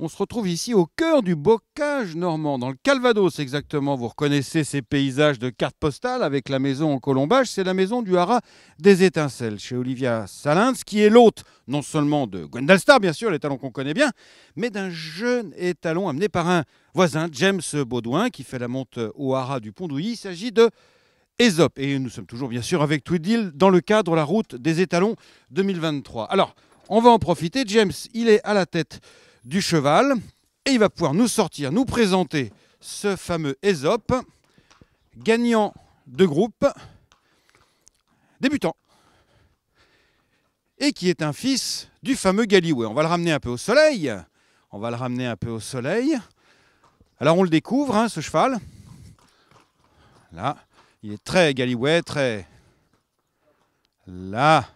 On se retrouve ici au cœur du bocage normand, dans le Calvados exactement. Vous reconnaissez ces paysages de cartes postales avec la maison en colombage. C'est la maison du haras des étincelles chez Olivia Salins, qui est l'hôte non seulement de Star, bien sûr, l'étalon qu'on connaît bien, mais d'un jeune étalon amené par un voisin, James Baudouin, qui fait la monte au haras du Pont d'Ouilly. Il s'agit de Aesop. Et nous sommes toujours bien sûr avec Tweedil dans le cadre La route des étalons 2023. Alors, on va en profiter. James, il est à la tête du cheval. Et il va pouvoir nous sortir, nous présenter ce fameux Aesop, gagnant de groupe, débutant, et qui est un fils du fameux Galloway. On va le ramener un peu au soleil. On va le ramener un peu au soleil. Alors on le découvre, hein, ce cheval. Là, il est très Galloway, très... Là.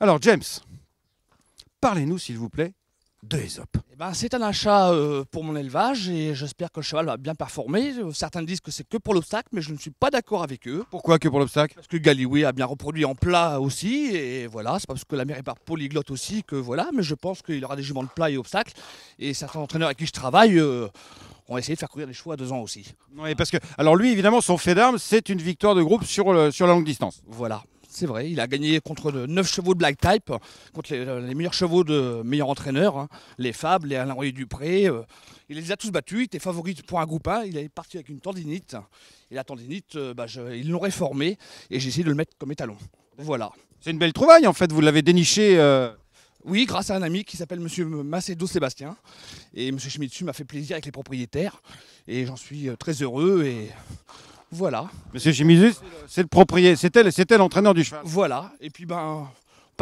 Alors James, Parlez-nous, s'il vous plaît, de Aesop. Eh ben, c'est un achat euh, pour mon élevage et j'espère que le cheval va bien performer. Certains disent que c'est que pour l'obstacle, mais je ne suis pas d'accord avec eux. Pourquoi que pour l'obstacle Parce que Galioui a bien reproduit en plat aussi et voilà, c'est parce que la mère est par polyglotte aussi que voilà, mais je pense qu'il aura des juments de plat et obstacle. et certains entraîneurs avec qui je travaille. Euh, ont essayé de faire courir les chevaux à deux ans aussi. et parce que, alors lui, évidemment, son fait d'armes, c'est une victoire de groupe sur, sur la longue distance. Voilà. C'est vrai, il a gagné contre 9 chevaux de Black Type, contre les, euh, meilleurs chevaux de meilleurs entraîneurs, hein. les Fables, les Alain Royer Dupré. Euh, il les a tous battus, il était favori pour un 1, il est parti avec une tendinite. Et la tendinite, euh, bah, ils l'ont réformée et j'ai essayé de le mettre comme étalon. Voilà. C'est une belle trouvaille en fait, vous l'avez déniché. Oui, grâce à un ami qui s'appelle Monsieur Macedo Sébastien. Et Monsieur Chimitsu m'a fait plaisir avec les propriétaires. Et j'en suis très heureux. Et voilà. Monsieur Chimizus, c'est le propriétaire, c'était l'entraîneur du cheval. Voilà. Et puis ben,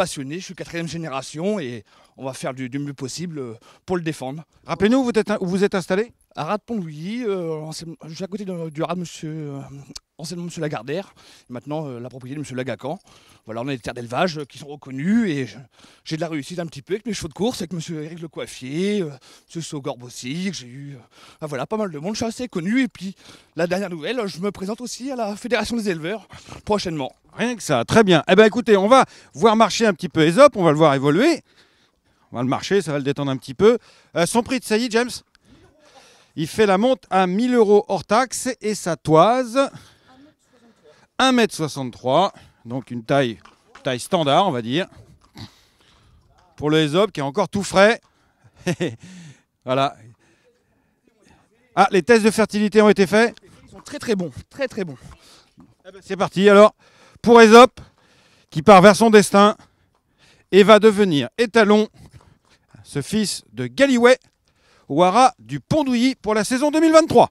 passionné, je suis quatrième génération et on va faire du, mieux possible euh, pour le défendre. Rappelez-nous où vous êtes installé À Rat-Pont-Louis, euh, juste à côté du Rat Monsieur, euh, Monsieur Lagardère, maintenant euh, la propriété de Monsieur Lagacan. Voilà, on a des terres d'élevage qui sont reconnues et j'ai de la réussite un petit peu avec mes chevaux de course, avec M. Eric Le Coiffier, ce aussi, j'ai eu ah, voilà, pas mal de monde, je suis assez connu et puis la dernière nouvelle, je me présente aussi à la Fédération des éleveurs prochainement. Rien que ça, très bien. Eh bien écoutez, on va voir marcher un petit peu Aesop, on va le voir évoluer. On va le marcher, ça va le détendre un petit peu. Euh, son prix de saillie, James Il fait la monte à 1000 euros hors taxe et sa toise 1m63, donc une taille, taille standard, on va dire. Pour le Aesop qui est encore tout frais. voilà. Ah, les tests de fertilité ont été faits Ils sont très très bons, très très bons. Eh ben, c'est parti alors pour Aesop, qui part vers son destin et va devenir étalon, ce fils de Galiway, au du Pondouilly pour la saison 2023.